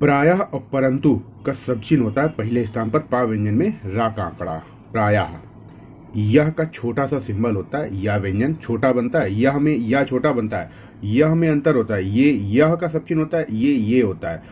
प्रायः और परंतु का सबचिन्ह होता है पहले स्थान पर पा व्यंजन में रा का आंकड़ा प्रायः यह का छोटा सा सिंबल होता है या व्यंजन छोटा बनता है यह में या छोटा बनता है यह में अंतर होता है ये यह का सबचिन्ह होता है ये ये होता है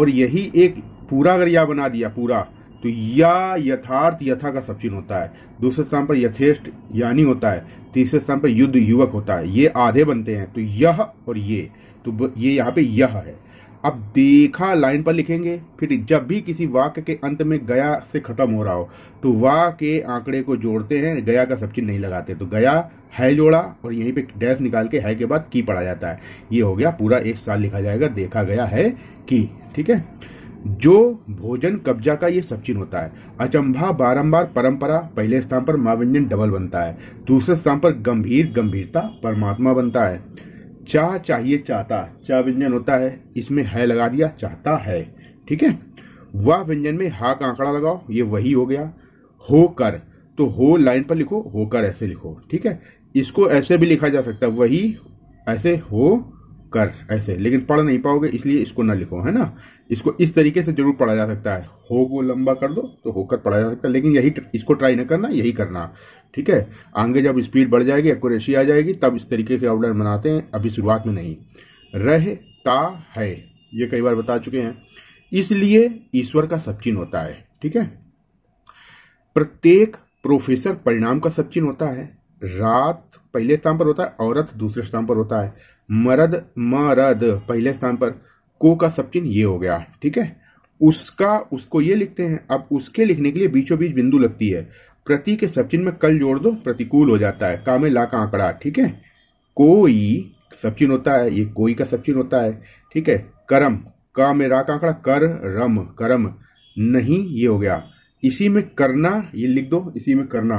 और यही एक पूरा अगर या बना दिया पूरा तो या यथार्थ यथा का सबचिन्ह होता है दूसरे स्थान पर यथेष्ट यानी होता है तीसरे स्थान पर युद्ध युवक होता है ये आधे बनते हैं तो यह और ये तो ये यहाँ पे यह है अब देखा लाइन पर लिखेंगे फिर जब भी किसी वाक्य के अंत में गया से खत्म हो रहा हो तो वा के आंकड़े को जोड़ते हैं गया का सब चीज नहीं लगाते तो गया है जोड़ा और यहीं पे डैश निकाल के है के बाद की पढ़ा जाता है ये हो गया पूरा एक साल लिखा जाएगा देखा गया है की ठीक है जो भोजन कब्जा का ये सब चिन्ह होता है अचंभा बारंबार परंपरा पहले स्थान पर माव्यंजन डबल बनता है दूसरे स्थान पर गंभीर गंभीरता परमात्मा बनता है चाह चाहिए चाहता चाह व्यंजन होता है इसमें है लगा दिया चाहता है ठीक है वह व्यंजन में हा का आंकड़ा लगाओ ये वही हो गया होकर तो हो लाइन पर लिखो होकर ऐसे लिखो ठीक है इसको ऐसे भी लिखा जा सकता है वही ऐसे हो कर ऐसे लेकिन पढ़ नहीं पाओगे इसलिए इसको ना लिखो है ना इसको इस तरीके से जरूर पढ़ा जा सकता है हो को लंबा कर दो तो होकर पढ़ा जा सकता है लेकिन यही इसको ट्राई ना करना यही करना ठीक है आगे जब स्पीड बढ़ जाएगी एक्यूरेसी आ जाएगी तब इस तरीके के ऑर्डर बनाते हैं अभी शुरुआत में नहीं रह ता है ये कई बार बता चुके हैं इसलिए ईश्वर का सब चिन्ह होता है ठीक है प्रत्येक प्रोफेसर परिणाम का सब चिन्ह होता है रात पहले स्थान पर होता है औरत दूसरे स्थान पर होता है मरद मरद पहले स्थान पर को का सब चिन्ह ये हो गया ठीक है उसका उसको ये लिखते हैं अब उसके लिखने के लिए बीचों बीच बिंदु लगती है प्रति के सब चिन्ह में कल जोड़ दो प्रतिकूल हो जाता है कामे ला का आंकड़ा ठीक है कोई सब चिन्ह होता है ये कोई का सब चिन्ह होता है ठीक है करम का में रा का आंकड़ा कर रम करम नहीं ये हो गया इसी में करना ये लिख दो इसी में करना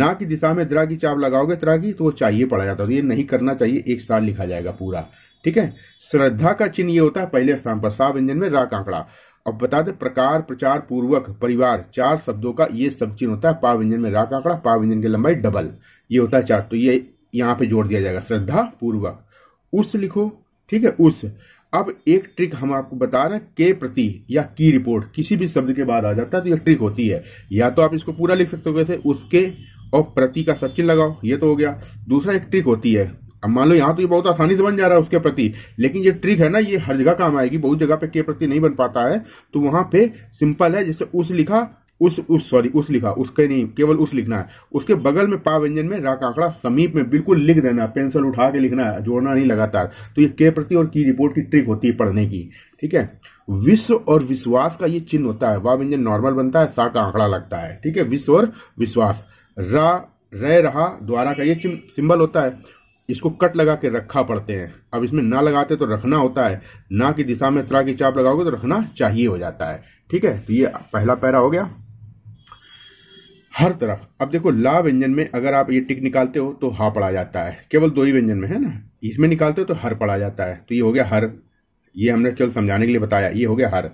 ना की दिशा में द्रा की चाप लगाओगे त्रा की तो वो चाहिए पड़ा जाता है तो ये नहीं करना चाहिए एक साल लिखा जाएगा पूरा ठीक है श्रद्धा का चिन्ह ये होता है पहले स्थान पर सा व्यंजन में रा कांकड़ा अब बता दे प्रकार प्रचार पूर्वक परिवार चार शब्दों का ये सब चिन्ह होता है पा व्यंजन में रा कांकड़ा पा व्यंजन की लंबाई डबल ये होता है चार तो ये यहाँ पे जोड़ दिया जाएगा श्रद्धा पूर्वक उस लिखो ठीक है उस अब एक ट्रिक हम आपको बता रहे हैं के प्रति या की रिपोर्ट किसी भी शब्द के बाद आ जाता है तो यह ट्रिक होती है या तो आप इसको पूरा लिख सकते हो कैसे उसके और प्रति का सबचिन्ह लगाओ ये तो हो गया दूसरा एक ट्रिक होती है अब मान लो यहाँ तो ये बहुत आसानी से बन जा रहा है उसके प्रति लेकिन ये ट्रिक है ना ये हर जगह काम आएगी बहुत जगह पे के प्रति नहीं बन पाता है तो वहां पे सिंपल है जैसे उस लिखा उस उस सॉरी उस लिखा उसके नहीं केवल उस लिखना है उसके बगल में पा व्यंजन में रा का आंकड़ा समीप में बिल्कुल लिख देना पेंसिल उठा के लिखना है जोड़ना नहीं लगातार तो ये के प्रति और की रिपोर्ट की ट्रिक होती है पढ़ने की ठीक है विश्व और विश्वास का ये चिन्ह होता है वा व्यंजन नॉर्मल बनता है सा का आंकड़ा लगता है ठीक है विश्व और विश्वास रा रह रहा द्वारा का ये सिंबल होता है इसको कट लगा के रखा पड़ते हैं अब इसमें ना लगाते तो रखना होता है ना की दिशा में त्रा की चाप लगाओगे तो रखना चाहिए हो जाता है ठीक है तो ये पहला पैरा हो गया हर तरफ अब देखो ला व्यंजन में अगर आप ये टिक निकालते हो तो हा पढ़ा जाता है केवल दो ही व्यंजन में है ना इसमें निकालते हो तो हर पढ़ा जाता है तो ये हो गया हर ये हमने केवल समझाने के लिए बताया ये हो गया हर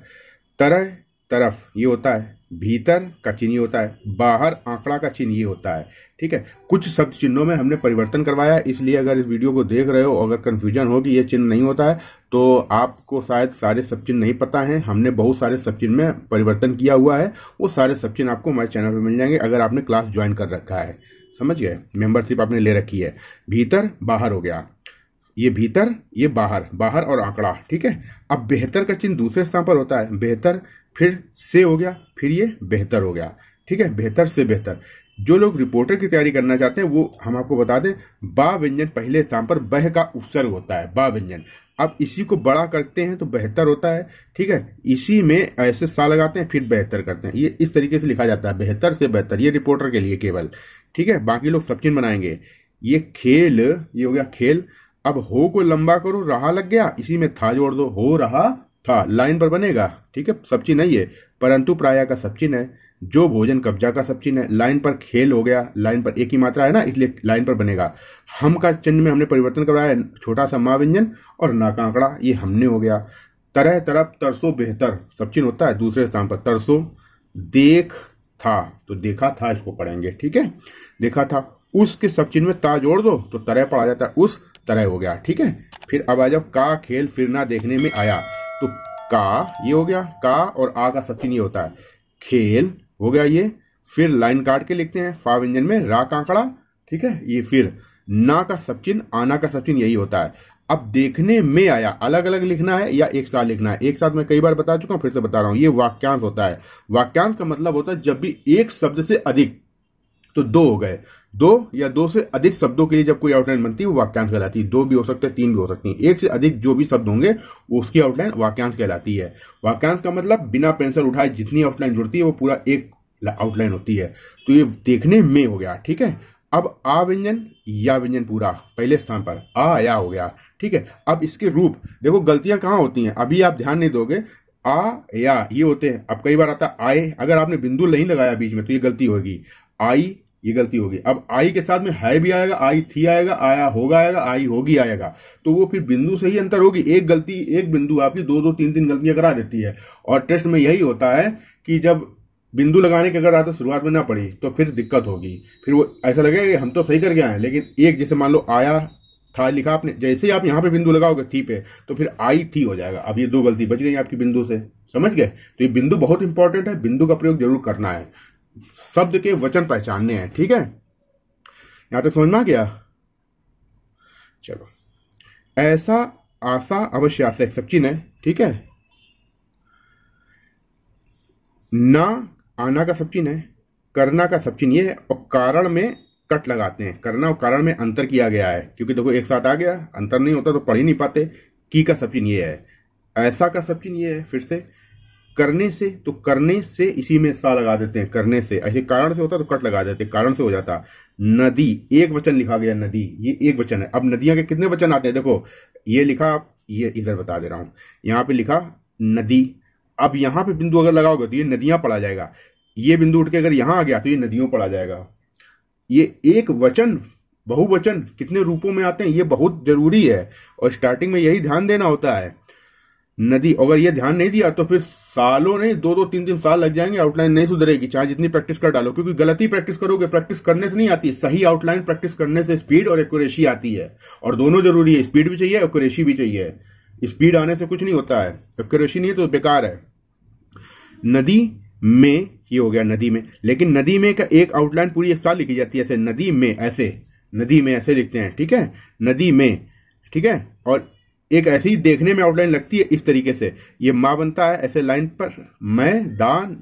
तरह तरफ ये होता है भीतर का चिन्ह ये होता है बाहर आंकड़ा का चिन्ह ये होता है ठीक है कुछ शब्द चिन्हों में हमने परिवर्तन करवाया इसलिए अगर इस वीडियो को देख रहे हो अगर कन्फ्यूजन हो कि ये चिन्ह नहीं होता है तो आपको शायद सारे सब चिन्ह नहीं पता है हमने बहुत सारे सब चिन्ह में परिवर्तन किया हुआ है वो सारे सब चिन्ह आपको हमारे चैनल पर मिल जाएंगे अगर आपने क्लास ज्वाइन कर रखा है समझ गए मेंबरशिप आपने ले रखी है भीतर बाहर हो गया ये भीतर ये बाहर बाहर और आंकड़ा ठीक है अब बेहतर का चिन्ह दूसरे स्थान पर होता है बेहतर फिर से हो गया फिर ये बेहतर हो गया ठीक है बेहतर से बेहतर जो लोग रिपोर्टर की तैयारी करना चाहते हैं वो हम आपको बता दें बा व्यंजन पहले स्थान पर बह का उपसर्ग होता है बा व्यंजन अब इसी को बड़ा करते हैं तो बेहतर होता है ठीक है इसी में ऐसे सा लगाते हैं फिर बेहतर करते हैं ये इस तरीके से लिखा जाता है बेहतर से बेहतर ये रिपोर्टर के लिए केवल ठीक है बाकी लोग सब चीन बनाएंगे ये खेल ये हो गया खेल अब हो को लंबा करो रहा लग गया इसी में था जोड़ दो हो रहा था लाइन पर बनेगा ठीक है सब चीज नहीं है परंतु प्राय का सब चिन्ह है जो भोजन कब्जा का चिन्ह है लाइन पर खेल हो गया लाइन पर एक ही मात्रा है ना इसलिए लाइन पर बनेगा हम का चिन्ह में हमने परिवर्तन करवाया छोटा सा माँ व्यंजन और नाकांकड़ा ये हमने हो गया तरह तरफ तरसो बेहतर सब चिन्ह होता है दूसरे स्थान पर तरसो देख था तो देखा था इसको पढ़ेंगे ठीक है देखा था उसके सब चिन्ह में ता जोड़ दो तो तरह पढ़ा जाता है उस तरह हो गया ठीक है फिर अब आ जाओ का खेल फिर ना देखने में आया तो का ये हो गया का और आ का सत्य नहीं होता है खेल हो गया ये फिर लाइन काट के लिखते हैं फाव इंजन में रा कांकड़ा ठीक है ये फिर ना का सचिन आना का सचिन यही होता है अब देखने में आया अलग अलग लिखना है या एक साथ लिखना है एक साथ मैं कई बार बता चुका हूं फिर से बता रहा हूं ये वाक्यांश होता है वाक्यांश का मतलब होता है जब भी एक शब्द से अधिक तो दो हो गए दो या दो से अधिक शब्दों के लिए जब कोई आउटलाइन बनती है वो वाक्यांश कहलाती है दो भी हो सकते हैं तीन भी हो सकती है एक से अधिक जो भी शब्द होंगे उसकी आउटलाइन वाक्यांश कहलाती है वाक्यांश का मतलब बिना पेंसिल उठाए जितनी आउटलाइन जुड़ती है वो पूरा एक आउटलाइन होती है तो ये देखने में हो गया ठीक है अब आ व्यंजन या व्यंजन पूरा पहले स्थान पर आ या हो गया ठीक है अब इसके रूप देखो गलतियां कहाँ होती हैं अभी आप ध्यान नहीं दोगे आ या ये होते हैं अब कई बार आता आए अगर आपने बिंदु नहीं लगाया बीच में तो ये गलती होगी आई ये गलती होगी अब आई के साथ में हाई भी आएगा आई थी आएगा आया होगा आएगा आई होगी आएगा तो वो फिर बिंदु से ही अंतर होगी एक गलती एक बिंदु आपकी दो दो तीन तीन गलतियां करा देती है और टेस्ट में यही होता है कि जब बिंदु लगाने की अगर आदत शुरुआत में ना पड़ी तो फिर दिक्कत होगी फिर वो ऐसा लगेगा कि हम तो सही करके आए लेकिन एक जैसे मान लो आया था लिखा आपने जैसे ही आप यहाँ पे बिंदु लगाओगे थी पे तो फिर आई थी हो जाएगा अब ये दो गलती बच गई आपकी बिंदु से समझ गए तो ये बिंदु बहुत इंपॉर्टेंट है बिंदु का प्रयोग जरूर करना है शब्द के वचन पहचानने हैं ठीक है यहां तक समझ में आ गया चलो ऐसा आशा अवश्य आशा एक सचिन है ठीक है ना आना का सब चिन्ह है करना का सचिन ये है और कारण में कट लगाते हैं करना और कारण में अंतर किया गया है क्योंकि देखो एक साथ आ गया अंतर नहीं होता तो पढ़ ही नहीं पाते की का सब चिन्ह ये है ऐसा का सब चिन्ह ये है फिर से करने से तो करने से इसी में सा लगा देते हैं करने से ऐसे कारण से होता तो कट लगा देते कारण से हो जाता नदी एक वचन लिखा गया नदी ये एक वचन है अब नदियां के कितने वचन आते हैं देखो ये लिखा ये इधर बता दे रहा हूं यहां पे लिखा नदी अब यहां पे बिंदु अगर लगाओगे तो ये नदियां पड़ा जाएगा ये बिंदु उठ के अगर यहां आ गया तो ये नदियों पड़ा जाएगा ये एक वचन बहुवचन कितने रूपों में आते हैं ये बहुत जरूरी है और स्टार्टिंग में यही ध्यान देना होता है नदी अगर ये ध्यान नहीं दिया तो फिर सालों नहीं दो दो तीन तीन साल लग जाएंगे आउटलाइन नहीं सुधरेगी चाहे जितनी प्रैक्टिस कर डालो क्योंकि गलती प्रैक्टिस करोगे प्रैक्टिस करने से नहीं आती सही आउटलाइन प्रैक्टिस करने से स्पीड और एक्यूरेसी आती है और दोनों जरूरी है स्पीड भी चाहिए एक्यूरेसी भी चाहिए स्पीड आने से कुछ नहीं होता है एक्यूरेसी नहीं है तो बेकार है नदी में ये हो गया नदी में लेकिन नदी में का एक आउटलाइन पूरी एक साल लिखी जाती है ऐसे नदी में ऐसे नदी में ऐसे लिखते हैं ठीक है नदी में ठीक है और एक ऐसी देखने में आउटलाइन लगती है इस तरीके से ये माँ बनता है ऐसे लाइन पर मैं दान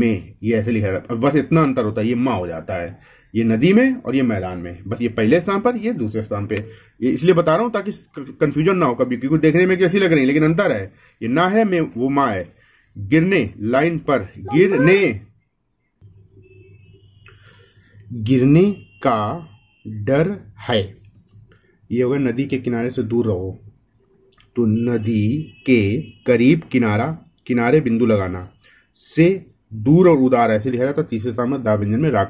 में ये ऐसे लिखा जाता है बस इतना अंतर होता है ये माँ हो जाता है ये नदी में और ये मैदान में बस ये पहले स्थान पर ये दूसरे स्थान पे ये इसलिए बता रहा हूं ताकि कंफ्यूजन ना हो कभी क्योंकि देखने में कैसी लग रही है लेकिन अंतर है ये ना है मैं वो माँ है गिरने लाइन पर गिरने गिरने का डर है ये होगा नदी के किनारे से दूर रहो तो नदी के करीब किनारा किनारे बिंदु लगाना से दूर और उदार ऐसे लिखा जाता तीसरे सामने दा व्यंजन में रा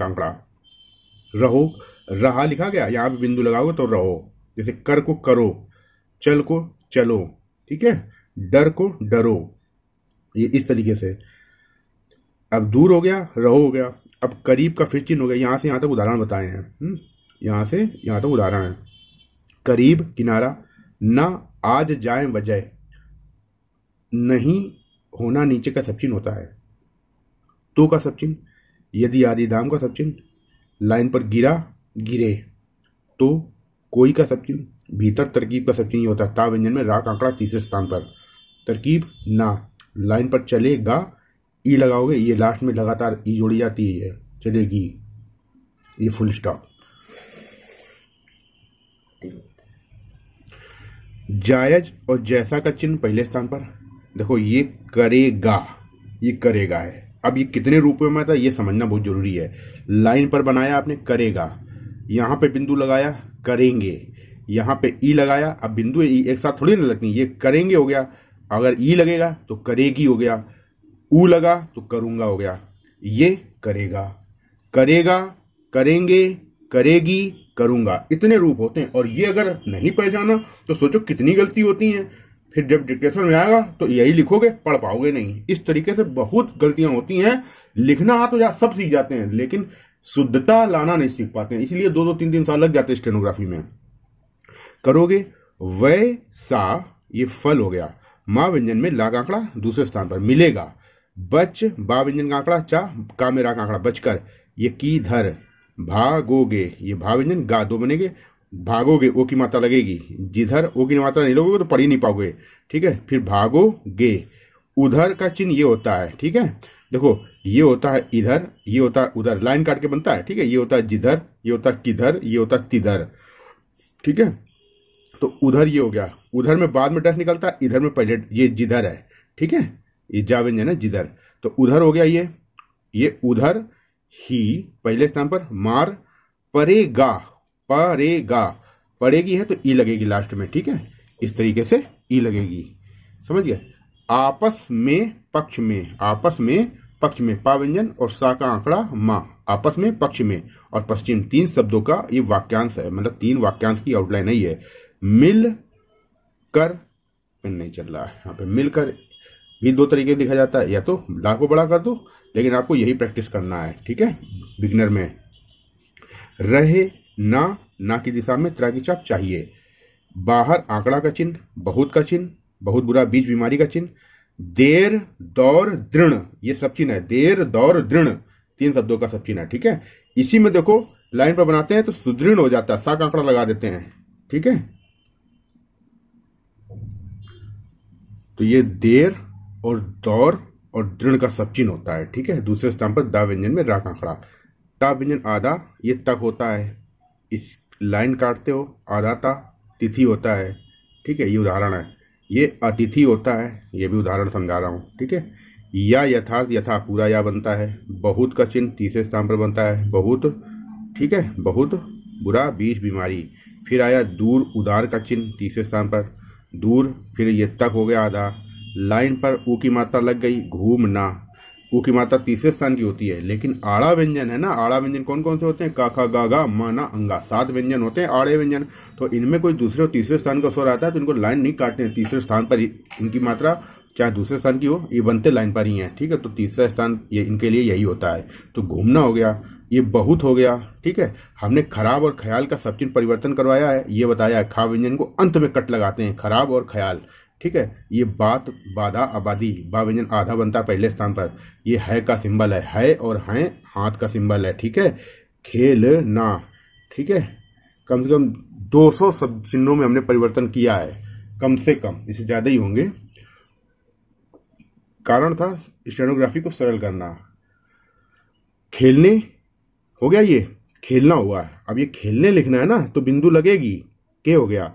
रहो रहा लिखा गया यहाँ पे बिंदु लगाओगे तो रहो जैसे कर को करो चल को चलो ठीक है डर को डरो ये इस तरीके से अब दूर हो गया रहो हो गया अब करीब का फिर चिन्ह हो गया यहाँ से यहाँ तक उदाहरण बताए हैं हम्म, यहाँ से यहाँ तक उदाहरण है करीब किनारा ना आज जाए वजह नहीं होना नीचे का सबचिन होता है तो का सबचिन यदि आदि दाम का सबचिन लाइन पर गिरा गिरे तो कोई का सबचिन भीतर तरकीब का सबचिन ही होता है ता व्यंजन में राग आंकड़ा तीसरे स्थान पर तरकीब ना लाइन पर चलेगा ई लगाओगे ये लास्ट में लगातार ई जोड़ी जाती है चलेगी ये फुल स्टॉप जायज और जैसा का चिन्ह पहले स्थान पर देखो ये करेगा ये करेगा है अब ये कितने रूपों में था ये समझना बहुत जरूरी है लाइन पर बनाया आपने करेगा यहाँ पे बिंदु लगाया करेंगे यहाँ पे ई लगाया अब बिंदु एक साथ थोड़ी ना लगनी ये करेंगे हो गया अगर ई लगेगा तो करेगी हो गया ऊ लगा तो करूंगा हो गया ये करेगा करेगा करेंगे करेगी करूंगा इतने रूप होते हैं और ये अगर नहीं पहचाना तो सोचो कितनी गलती होती हैं फिर जब डिक्टेशन में आएगा तो यही लिखोगे पढ़ पाओगे नहीं इस तरीके से बहुत गलतियां होती हैं लिखना आ तो यार सब सीख जाते हैं लेकिन शुद्धता लाना नहीं सीख पाते हैं इसलिए दो दो तीन तीन साल लग जाते हैं स्टेनोग्राफी में करोगे वय सा ये फल हो गया माँ व्यंजन में लाग आंकड़ा दूसरे स्थान पर मिलेगा बच बा व्यंजन का आंकड़ा चा का मेरा आंकड़ा बचकर ये की धर भागोगे ये भाव व्यंजन गा दो बनेंगे भागोगे ओ की मात्रा लगेगी जिधर ओ की मात्रा नहीं लगोगे तो पढ़ ही नहीं पाओगे ठीक है फिर भागोगे उधर का चिन्ह ये होता है ठीक है देखो ये होता है इधर ये होता है उधर लाइन काट के बनता है ठीक है ये होता है जिधर ये होता है किधर ये होता है तिधर ठीक है तो उधर ये हो गया उधर में बाद में डस निकलता है इधर में पहले ये जिधर है ठीक है ये जा व्यंजन है जिधर तो उधर हो गया ये ये उधर ही पहले स्थान पर मार परेगा परेगा पड़ेगी है तो ई लगेगी लास्ट में ठीक है इस तरीके से ई लगेगी समझ गए आपस में पक्ष में आपस में पक्ष में पाव्यंजन और सा का आंकड़ा माँ आपस में पक्ष में और पश्चिम तीन शब्दों का ये वाक्यांश है मतलब तीन वाक्यांश की आउटलाइन नहीं है मिल कर नहीं चल रहा है यहाँ पे मिलकर भी दो तरीके देखा जाता है या तो लाख को बड़ा कर दो लेकिन आपको यही प्रैक्टिस करना है ठीक है बिगनर में रहे ना ना की दिशा में त्रा की चाप चाहिए बाहर आंकड़ा का चिन्ह बहुत का चिन्ह बहुत बुरा बीज बीमारी का चिन्ह देर दौर दृण ये सब चिन्ह है देर दौर दृण तीन शब्दों का सब चिन्ह है ठीक है इसी में देखो लाइन पर बनाते हैं तो सुदृढ़ हो जाता है साक आंकड़ा लगा देते हैं ठीक है तो ये देर और दौर और दृढ़ का सब चिन्ह होता है ठीक है दूसरे स्थान पर दा व्यंजन में रा का खड़ा ता व्यंजन आधा ये तक होता है इस लाइन काटते हो आधा ता तिथि होता है ठीक है ये उदाहरण है ये अतिथि होता है ये भी उदाहरण समझा रहा हूँ ठीक है या यथार्थ यथा पूरा या बनता है बहुत का चिन्ह तीसरे स्थान पर बनता है बहुत ठीक है बहुत बुरा बीज बीमारी फिर आया दूर उदार का चिन्ह तीसरे स्थान पर दूर फिर ये तक हो गया आधा लाइन पर ऊ की मात्रा लग गई घूमना ऊ की मात्रा तीसरे स्थान की होती है लेकिन आड़ा व्यंजन है ना आड़ा व्यंजन कौन कौन से होते हैं काका गागा माना अंगा सात व्यंजन होते हैं आड़े व्यंजन तो इनमें कोई दूसरे और तीसरे स्थान का स्वर आता है तो इनको लाइन नहीं काटते हैं तीसरे स्थान पर इनकी मात्रा चाहे दूसरे स्थान की हो ये बनते लाइन पर ही है ठीक है तो तीसरा स्थान ये इनके लिए यही होता है तो घूमना हो गया ये बहुत हो गया ठीक है हमने खराब और ख्याल का सचिन परिवर्तन करवाया है ये बताया है खा व्यंजन को अंत में कट लगाते हैं खराब और ख्याल ठीक है ये बात बाधा आबादी बा व्यंजन आधा बनता पहले स्थान पर ये है का सिंबल है है और हैं हाथ का सिंबल है ठीक है खेल ना ठीक है कम से कम 200 शब्द चिन्हों में हमने परिवर्तन किया है कम से कम इसे ज़्यादा ही होंगे कारण था स्टेनोग्राफी को सरल करना खेलने हो गया ये खेलना हुआ अब ये खेलने लिखना है ना तो बिंदु लगेगी के हो गया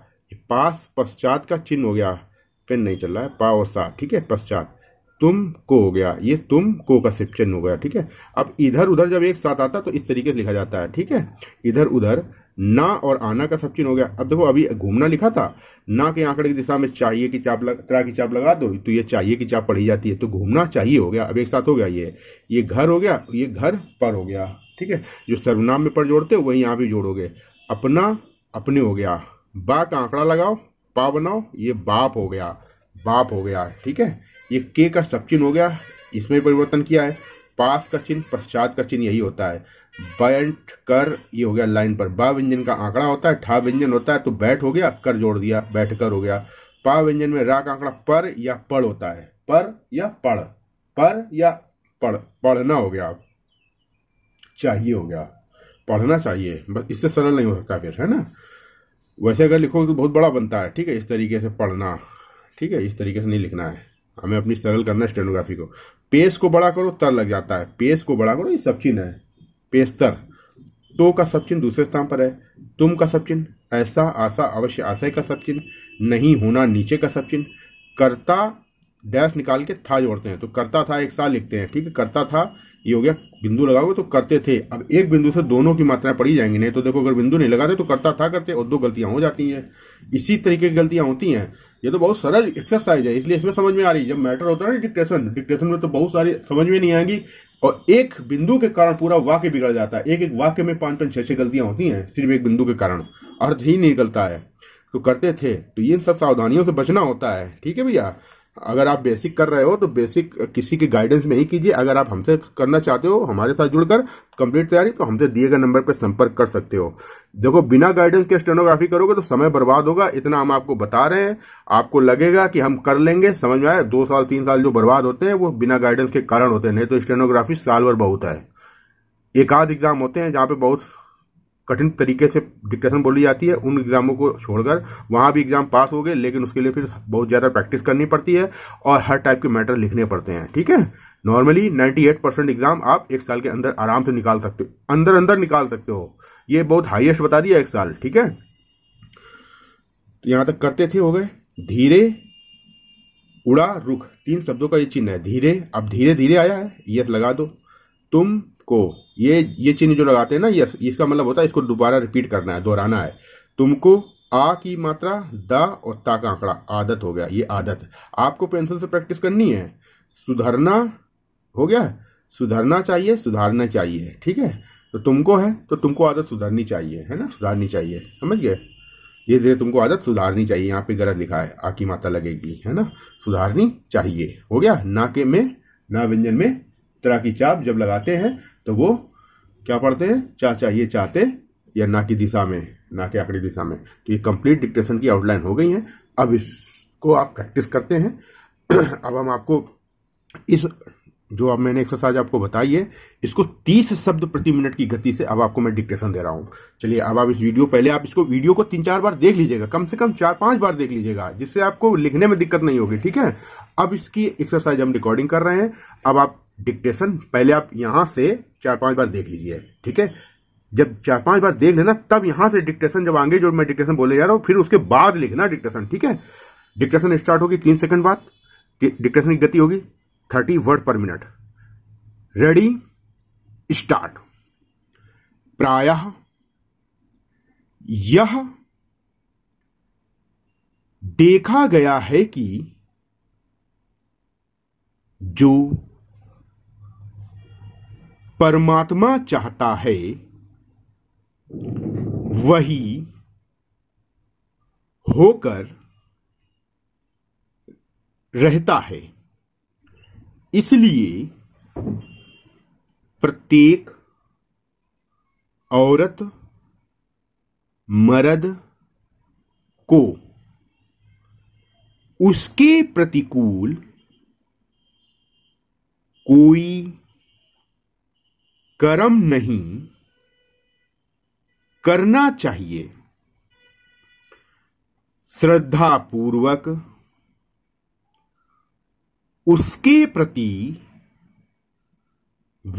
पास पश्चात का चिन्ह हो गया पेन नहीं चल रहा है पा और सा ठीक है पश्चात तुम को हो गया ये तुम को का चिन्ह हो गया ठीक है अब इधर उधर जब एक साथ आता तो इस तरीके से लिखा जाता है ठीक है इधर उधर ना और आना का सब चिन्ह हो गया अब देखो अभी घूमना लिखा था ना के आंकड़े की दिशा में चाहिए की चाप लग तरह की चाप लगा दो तो ये चाहिए की चाप पढ़ी जाती है तो घूमना चाहिए हो गया अब एक साथ हो गया ये ये घर हो गया ये घर पर हो गया ठीक है जो सर्वनाम में पर जोड़ते हो वही यहाँ भी जोड़ोगे अपना अपने हो गया बा का आंकड़ा लगाओ पा बनाओ ये बाप हो गया बाप हो गया ठीक है ये के का सब चिन्ह हो गया इसमें परिवर्तन किया है पास का चिन्ह पश्चात का चिन्ह यही होता है बैठ कर ये हो गया लाइन पर बा व्यंजन का आंकड़ा होता है ठा व्यंजन होता है तो बैठ हो गया कर जोड़ दिया बैठ कर हो गया पा व्यंजन में रा का आंकड़ा पर या पढ़ होता है पर या पढ़ पर या पढ़ पढ़ना हो गया चाहिए हो गया पढ़ना चाहिए बस इससे सरल नहीं हो सकता फिर है ना वैसे अगर लिखोगे तो बहुत बड़ा बनता है ठीक है इस तरीके से पढ़ना ठीक है इस तरीके से नहीं लिखना है हमें अपनी स्ट्रगल करना है स्टेनोग्राफी को पेस को बड़ा करो तर लग जाता है पेस को बड़ा करो ये सब चिन्ह है पेस तर तो का सब चिन्ह दूसरे स्थान पर है तुम का सब चिन्ह ऐसा आशा अवश्य आशय का सब चिन्ह नहीं होना नीचे का सब चिन्ह करता डैश निकाल के था जोड़ते हैं तो करता था एक साथ लिखते हैं ठीक है करता था ये हो गया बिंदु लगाओगे तो करते थे अब एक बिंदु से दोनों की मात्राएं पड़ी जाएंगी नहीं तो देखो अगर बिंदु नहीं लगाते तो करता था करते और दो गलतियां हो जाती हैं इसी तरीके की गलतियां होती हैं ये तो बहुत सरल एक्सरसाइज है इसलिए इसमें समझ में आ रही है जब मैटर होता है ना डिक्टेशन डिक्टेशन में तो बहुत सारी समझ में नहीं आएंगी और एक बिंदु के कारण पूरा वाक्य बिगड़ जाता है एक एक वाक्य में पांच पांच छह छह गलतियां होती हैं सिर्फ एक बिंदु के कारण अर्थ ही निकलता है तो करते थे तो इन सब सावधानियों से बचना होता है ठीक है भैया अगर आप बेसिक कर रहे हो तो बेसिक किसी के गाइडेंस में ही कीजिए अगर आप हमसे करना चाहते हो हमारे साथ जुड़कर कंप्लीट तैयारी तो हमसे दिए गए नंबर पर संपर्क कर सकते हो देखो बिना गाइडेंस के स्टेनोग्राफी करोगे तो समय बर्बाद होगा इतना हम आपको बता रहे हैं आपको लगेगा कि हम कर लेंगे समझ में आए दो साल तीन साल जो बर्बाद होते हैं वो बिना गाइडेंस के कारण होते हैं नहीं तो स्टेनोग्राफी साल भर बहुत है एक आध एग्जाम होते हैं जहाँ पे बहुत कठिन तरीके से डिक्टेशन बोली जाती है उन एग्जामों को छोड़कर वहाँ भी एग्जाम पास हो गए लेकिन उसके लिए फिर बहुत ज़्यादा प्रैक्टिस करनी पड़ती है और हर टाइप के मैटर लिखने पड़ते हैं ठीक है नॉर्मली 98 परसेंट एग्जाम आप एक साल के अंदर आराम से निकाल सकते हो अंदर अंदर निकाल सकते हो ये बहुत हाइएस्ट बता दिया एक साल ठीक है तो यहाँ तक करते थे हो गए धीरे उड़ा रुख तीन शब्दों का ये चिन्ह है धीरे अब धीरे धीरे आया है यस लगा दो तुम को ये ये चिन्ह जो लगाते हैं ना यस इसका मतलब होता है इसको दोबारा रिपीट करना है दोहराना है तुमको आ की मात्रा द और ता का आंकड़ा आदत हो गया ये आदत आपको पेंसिल से प्रैक्टिस करनी है सुधरना हो गया सुधरना चाहिए सुधारना चाहिए ठीक है तो तुमको है तो तुमको आदत सुधारनी चाहिए है ना सुधारनी चाहिए समझ गए ये धीरे तुमको आदत सुधारनी चाहिए यहाँ पे गलत लिखा है आ की मात्रा लगेगी है ना सुधारनी चाहिए हो गया ना के में ना व्यंजन में तरह की चाप जब लगाते हैं तो वो क्या पढ़ते हैं चा चाहिए चाहते या ना की दिशा में ना के आखिरी दिशा में तो ये कंप्लीट डिक्टेशन की आउटलाइन हो गई है अब इसको आप प्रैक्टिस करते हैं अब हम आपको इस जो अब मैंने एक्सरसाइज आपको बताई है इसको 30 शब्द प्रति मिनट की गति से अब आपको मैं डिक्टेशन दे रहा हूँ चलिए अब आप इस वीडियो पहले आप इसको वीडियो को तीन चार बार देख लीजिएगा कम से कम चार पांच बार देख लीजिएगा जिससे आपको लिखने में दिक्कत नहीं होगी ठीक है अब इसकी एक्सरसाइज हम रिकॉर्डिंग कर रहे हैं अब आप डिक्टेशन पहले आप यहां से चार पांच बार देख लीजिए ठीक है जब चार पांच बार देख लेना तब यहां से डिक्टेशन जब आगे जो मैं डिक्टेशन बोले जा रहा हूं फिर उसके बाद लिखना डिक्टेशन ठीक है डिक्टेशन स्टार्ट होगी तीन सेकंड बाद डिक्टेशन की गति होगी thirty word per minute ready start प्रायः यह देखा गया है कि जो परमात्मा चाहता है वही होकर रहता है इसलिए प्रत्येक औरत मर्द को उसके प्रतिकूल कोई कर्म नहीं करना चाहिए श्रद्धा पूर्वक उसके प्रति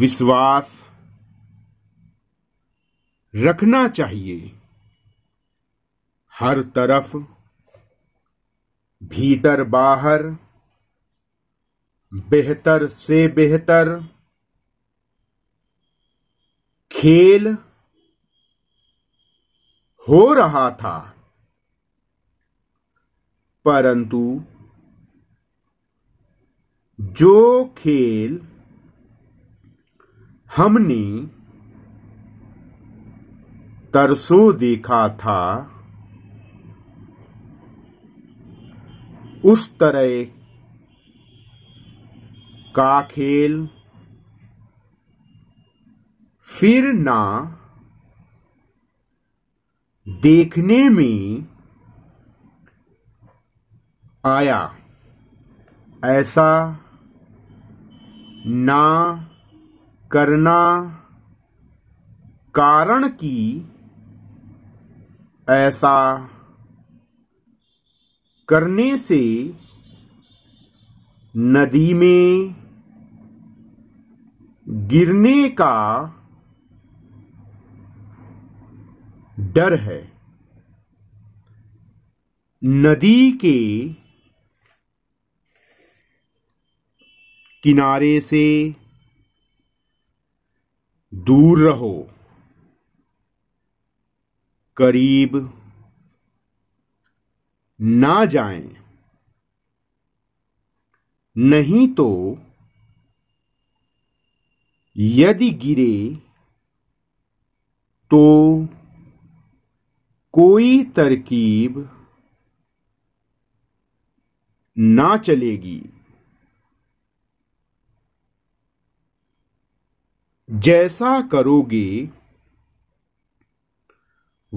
विश्वास रखना चाहिए हर तरफ भीतर बाहर बेहतर से बेहतर खेल हो रहा था परंतु जो खेल हमने तरसों देखा था उस तरह का खेल फिर ना देखने में आया ऐसा ना करना कारण कि ऐसा करने से नदी में गिरने का डर है नदी के किनारे से दूर रहो करीब ना जाएं, नहीं तो यदि गिरे तो कोई तरकीब ना चलेगी जैसा करोगे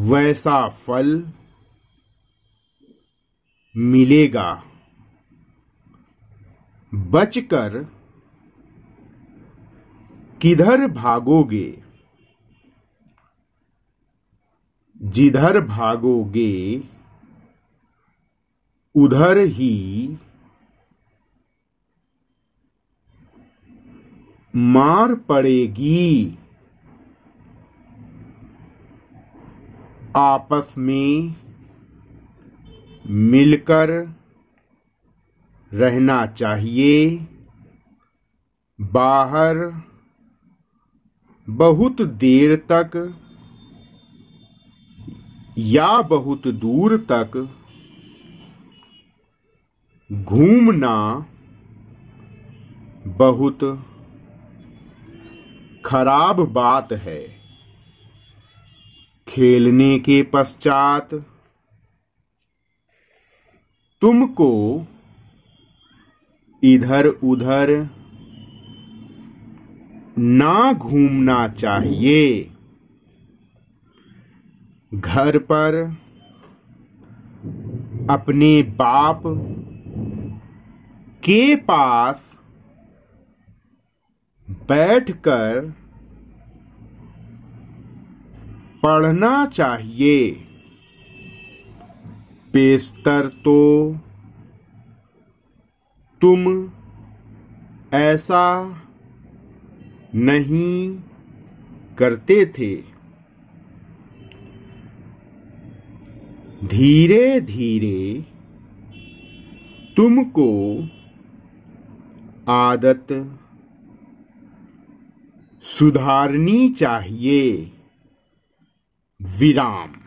वैसा फल मिलेगा बचकर किधर भागोगे जिधर भागोगे उधर ही मार पड़ेगी आपस में मिलकर रहना चाहिए बाहर बहुत देर तक या बहुत दूर तक घूमना बहुत खराब बात है खेलने के पश्चात तुमको इधर उधर ना घूमना चाहिए घर पर अपने बाप के पास बैठकर पढ़ना चाहिए बेस्तर तो तुम ऐसा नहीं करते थे धीरे धीरे तुमको आदत सुधारनी चाहिए विराम